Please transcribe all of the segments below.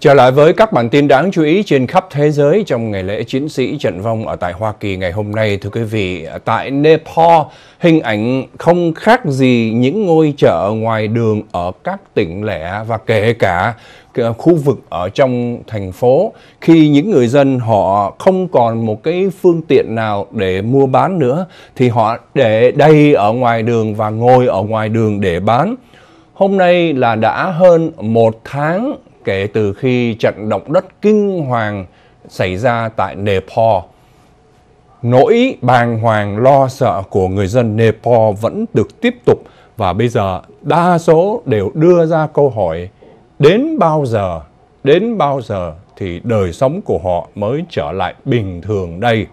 Trở lại với các bản tin đáng chú ý trên khắp thế giới trong ngày lễ chiến sĩ trận vong ở tại Hoa Kỳ ngày hôm nay. Thưa quý vị, tại Nepal, hình ảnh không khác gì những ngôi chợ ngoài đường ở các tỉnh lẻ và kể cả khu vực ở trong thành phố khi những người dân họ không còn một cái phương tiện nào để mua bán nữa thì họ để đây ở ngoài đường và ngồi ở ngoài đường để bán. Hôm nay là đã hơn một tháng kể từ khi trận động đất kinh hoàng xảy ra tại Nepal. Nỗi bàng hoàng lo sợ của người dân Nepal vẫn được tiếp tục và bây giờ đa số đều đưa ra câu hỏi đến bao giờ, đến bao giờ thì đời sống của họ mới trở lại bình thường đây.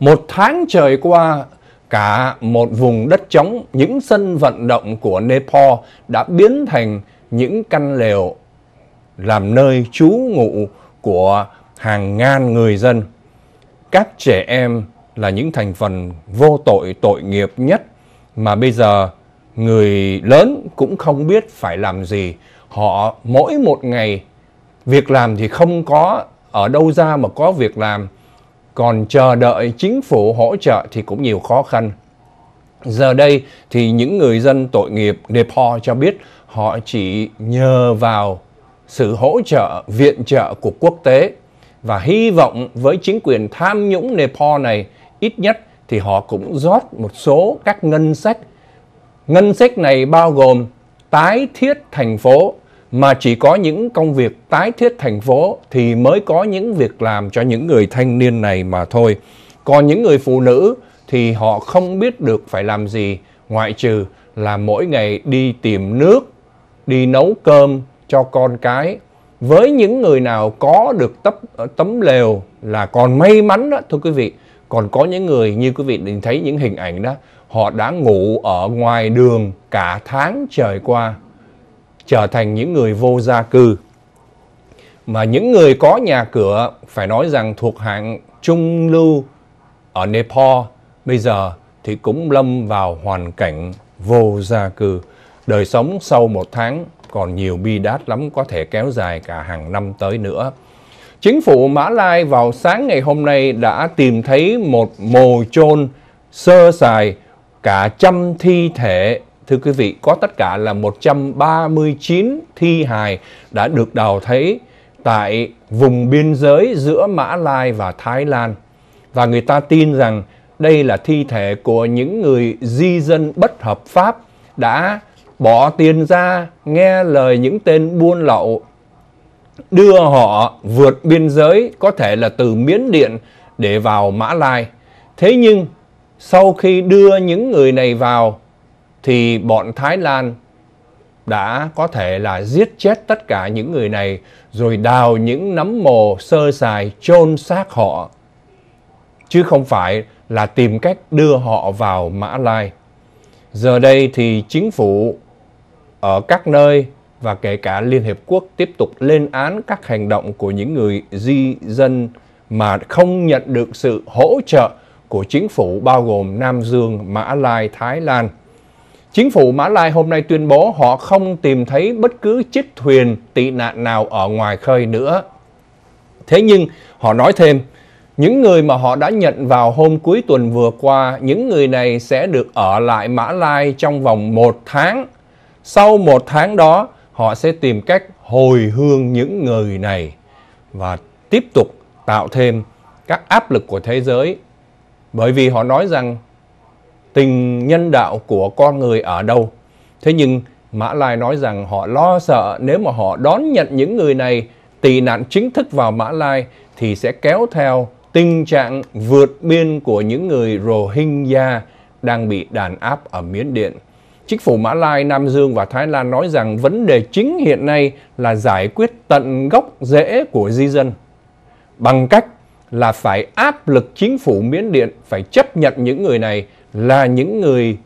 Một tháng trời qua, cả một vùng đất trống, những sân vận động của Nepal đã biến thành những căn lều làm nơi trú ngụ của hàng ngàn người dân. Các trẻ em là những thành phần vô tội tội nghiệp nhất mà bây giờ người lớn cũng không biết phải làm gì. Họ mỗi một ngày việc làm thì không có ở đâu ra mà có việc làm. Còn chờ đợi chính phủ hỗ trợ thì cũng nhiều khó khăn. Giờ đây thì những người dân tội nghiệp Nepal cho biết họ chỉ nhờ vào sự hỗ trợ, viện trợ của quốc tế và hy vọng với chính quyền tham nhũng Nepal này ít nhất thì họ cũng rót một số các ngân sách. Ngân sách này bao gồm tái thiết thành phố mà chỉ có những công việc tái thiết thành phố thì mới có những việc làm cho những người thanh niên này mà thôi. Còn những người phụ nữ thì họ không biết được phải làm gì ngoại trừ là mỗi ngày đi tìm nước, đi nấu cơm, cho con cái với những người nào có được tấm tấm lều là còn may mắn đó thưa quý vị còn có những người như quý vị nhìn thấy những hình ảnh đó họ đã ngủ ở ngoài đường cả tháng trời qua trở thành những người vô gia cư mà những người có nhà cửa phải nói rằng thuộc hạng trung lưu ở Nepal bây giờ thì cũng lâm vào hoàn cảnh vô gia cư đời sống sau một tháng còn nhiều bi đát lắm có thể kéo dài cả hàng năm tới nữa. Chính phủ Mã Lai vào sáng ngày hôm nay đã tìm thấy một mồ chôn sơ sài cả trăm thi thể. Thưa quý vị, có tất cả là 139 thi hài đã được đào thấy tại vùng biên giới giữa Mã Lai và Thái Lan. Và người ta tin rằng đây là thi thể của những người di dân bất hợp pháp đã bỏ tiền ra nghe lời những tên buôn lậu đưa họ vượt biên giới có thể là từ Miến Điện để vào Mã Lai. Thế nhưng sau khi đưa những người này vào thì bọn Thái Lan đã có thể là giết chết tất cả những người này rồi đào những nấm mồ sơ sài chôn xác họ chứ không phải là tìm cách đưa họ vào Mã Lai. Giờ đây thì chính phủ ở các nơi và kể cả Liên Hiệp Quốc tiếp tục lên án các hành động của những người di dân mà không nhận được sự hỗ trợ của chính phủ bao gồm Nam Dương, Mã Lai, Thái Lan. Chính phủ Mã Lai hôm nay tuyên bố họ không tìm thấy bất cứ chiếc thuyền tị nạn nào ở ngoài khơi nữa. Thế nhưng họ nói thêm, những người mà họ đã nhận vào hôm cuối tuần vừa qua, những người này sẽ được ở lại Mã Lai trong vòng một tháng sau một tháng đó, họ sẽ tìm cách hồi hương những người này và tiếp tục tạo thêm các áp lực của thế giới. Bởi vì họ nói rằng tình nhân đạo của con người ở đâu. Thế nhưng Mã Lai nói rằng họ lo sợ nếu mà họ đón nhận những người này tị nạn chính thức vào Mã Lai thì sẽ kéo theo tình trạng vượt biên của những người Rohingya đang bị đàn áp ở Miến Điện. Chính phủ Mã Lai, Nam Dương và Thái Lan nói rằng vấn đề chính hiện nay là giải quyết tận gốc rễ của di dân bằng cách là phải áp lực chính phủ Miến Điện phải chấp nhận những người này là những người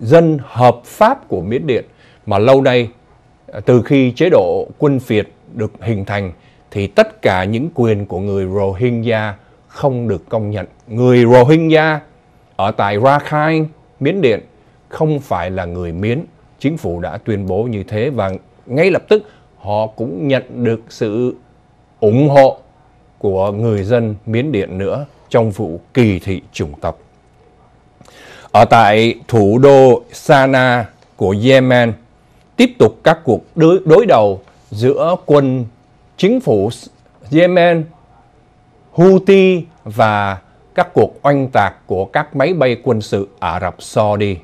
dân hợp pháp của Miến Điện mà lâu nay à, từ khi chế độ quân phiệt được hình thành thì tất cả những quyền của người Rohingya không được công nhận. Người Rohingya ở tại Rakhine, Miến Điện không phải là người Miến. Chính phủ đã tuyên bố như thế và ngay lập tức họ cũng nhận được sự ủng hộ của người dân Miến Điện nữa trong vụ kỳ thị chủng tộc. Ở tại thủ đô Sana của Yemen, tiếp tục các cuộc đối, đầu giữa quân chính phủ Yemen, Houthi và các cuộc oanh tạc của các máy bay quân sự Ả Rập Saudi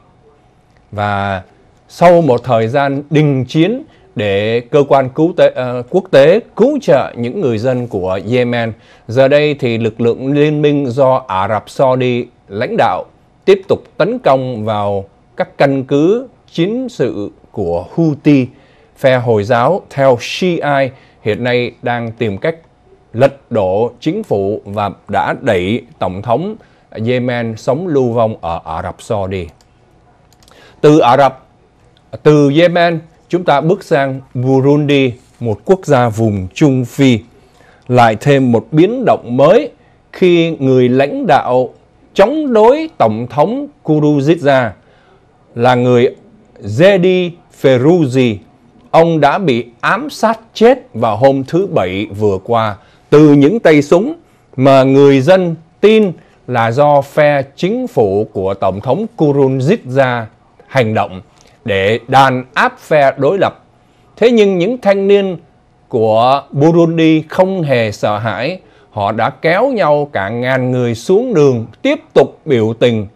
và sau một thời gian đình chiến để cơ quan cứu tế, uh, quốc tế cứu trợ những người dân của Yemen. Giờ đây thì lực lượng liên minh do Ả Rập Saudi lãnh đạo tiếp tục tấn công vào các căn cứ chiến sự của Houthi, phe Hồi giáo theo Shiite hiện nay đang tìm cách lật đổ chính phủ và đã đẩy Tổng thống Yemen sống lưu vong ở Ả Rập Saudi. Từ Ả Rập, từ Yemen, chúng ta bước sang Burundi, một quốc gia vùng Trung Phi. Lại thêm một biến động mới khi người lãnh đạo chống đối Tổng thống Kuruzitsa là người Zedi Feruzi. Ông đã bị ám sát chết vào hôm thứ Bảy vừa qua từ những tay súng mà người dân tin là do phe chính phủ của Tổng thống Kurunzitsa hành động để đàn áp phe đối lập. Thế nhưng những thanh niên của Burundi không hề sợ hãi, họ đã kéo nhau cả ngàn người xuống đường tiếp tục biểu tình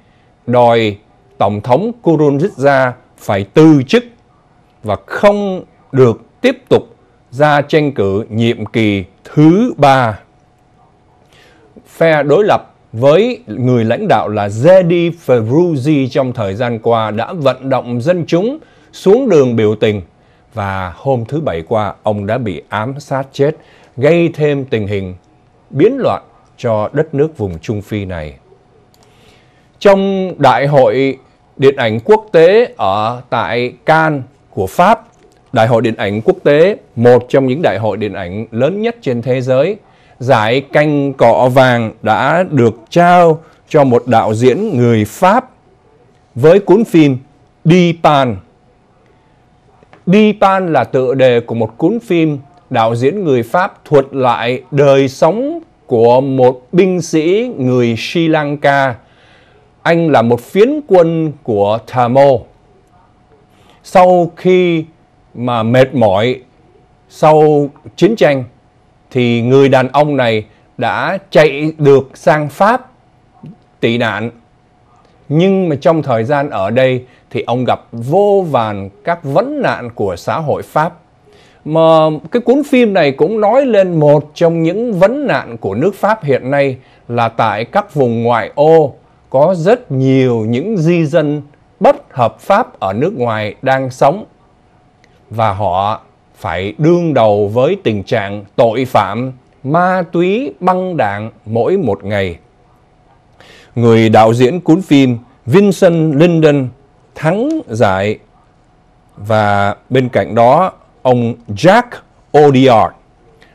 đòi Tổng thống Kurunziza phải từ chức và không được tiếp tục ra tranh cử nhiệm kỳ thứ ba. Phe đối lập với người lãnh đạo là Zedi Ferrugi trong thời gian qua đã vận động dân chúng xuống đường biểu tình và hôm thứ Bảy qua ông đã bị ám sát chết, gây thêm tình hình biến loạn cho đất nước vùng Trung Phi này. Trong Đại hội Điện ảnh Quốc tế ở tại Cannes của Pháp, Đại hội Điện ảnh Quốc tế, một trong những đại hội điện ảnh lớn nhất trên thế giới, giải canh cọ vàng đã được trao cho một đạo diễn người Pháp với cuốn phim Đi Pan. Đi Pan là tựa đề của một cuốn phim đạo diễn người Pháp thuật lại đời sống của một binh sĩ người Sri Lanka. Anh là một phiến quân của Tamil. Sau khi mà mệt mỏi sau chiến tranh thì người đàn ông này đã chạy được sang Pháp tị nạn. Nhưng mà trong thời gian ở đây thì ông gặp vô vàn các vấn nạn của xã hội Pháp. Mà cái cuốn phim này cũng nói lên một trong những vấn nạn của nước Pháp hiện nay là tại các vùng ngoại ô có rất nhiều những di dân bất hợp pháp ở nước ngoài đang sống và họ phải đương đầu với tình trạng tội phạm, ma túy, băng đạn mỗi một ngày. Người đạo diễn cuốn phim Vincent Linden thắng giải và bên cạnh đó ông Jack O'Deard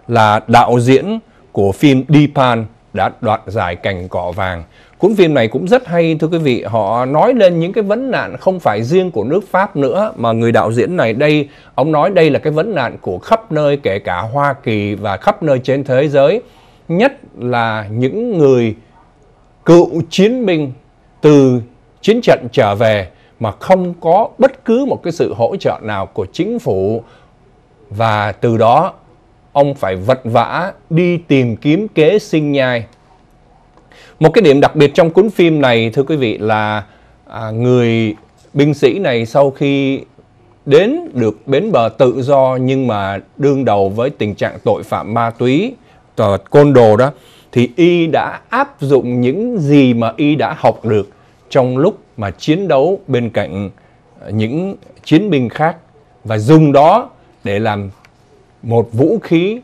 là đạo diễn của phim Deepan đã đoạt giải cành cỏ vàng cuốn phim này cũng rất hay thưa quý vị họ nói lên những cái vấn nạn không phải riêng của nước pháp nữa mà người đạo diễn này đây ông nói đây là cái vấn nạn của khắp nơi kể cả hoa kỳ và khắp nơi trên thế giới nhất là những người cựu chiến binh từ chiến trận trở về mà không có bất cứ một cái sự hỗ trợ nào của chính phủ và từ đó ông phải vật vã đi tìm kiếm kế sinh nhai một cái điểm đặc biệt trong cuốn phim này thưa quý vị là à, người binh sĩ này sau khi đến được bến bờ tự do nhưng mà đương đầu với tình trạng tội phạm ma túy tờ côn đồ đó thì y đã áp dụng những gì mà y đã học được trong lúc mà chiến đấu bên cạnh à, những chiến binh khác và dùng đó để làm một vũ khí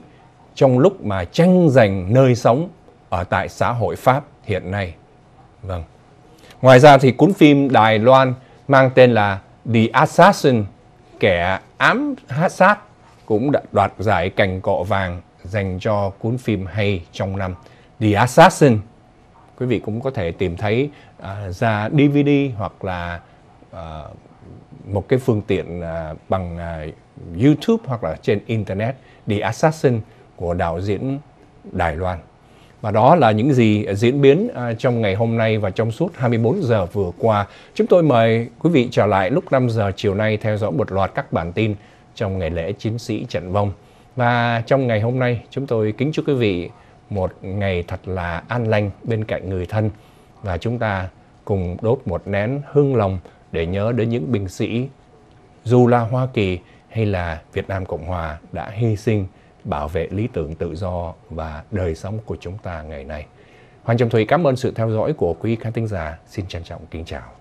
trong lúc mà tranh giành nơi sống ở tại xã hội Pháp hiện nay. Vâng. Ngoài ra thì cuốn phim Đài Loan mang tên là The Assassin, kẻ ám sát cũng đã đoạt giải cành cọ vàng dành cho cuốn phim hay trong năm The Assassin. Quý vị cũng có thể tìm thấy uh, ra DVD hoặc là uh, một cái phương tiện uh, bằng uh, YouTube hoặc là trên internet The Assassin của đạo diễn Đài Loan. Và đó là những gì diễn biến à, trong ngày hôm nay và trong suốt 24 giờ vừa qua. Chúng tôi mời quý vị trở lại lúc 5 giờ chiều nay theo dõi một loạt các bản tin trong ngày lễ chiến sĩ trận vong. Và trong ngày hôm nay, chúng tôi kính chúc quý vị một ngày thật là an lành bên cạnh người thân và chúng ta cùng đốt một nén hương lòng để nhớ đến những binh sĩ dù là Hoa Kỳ hay là Việt Nam Cộng Hòa đã hy sinh bảo vệ lý tưởng tự do và đời sống của chúng ta ngày nay. Hoàng Trọng Thủy cảm ơn sự theo dõi của quý khán thính giả. Xin trân trọng kính chào.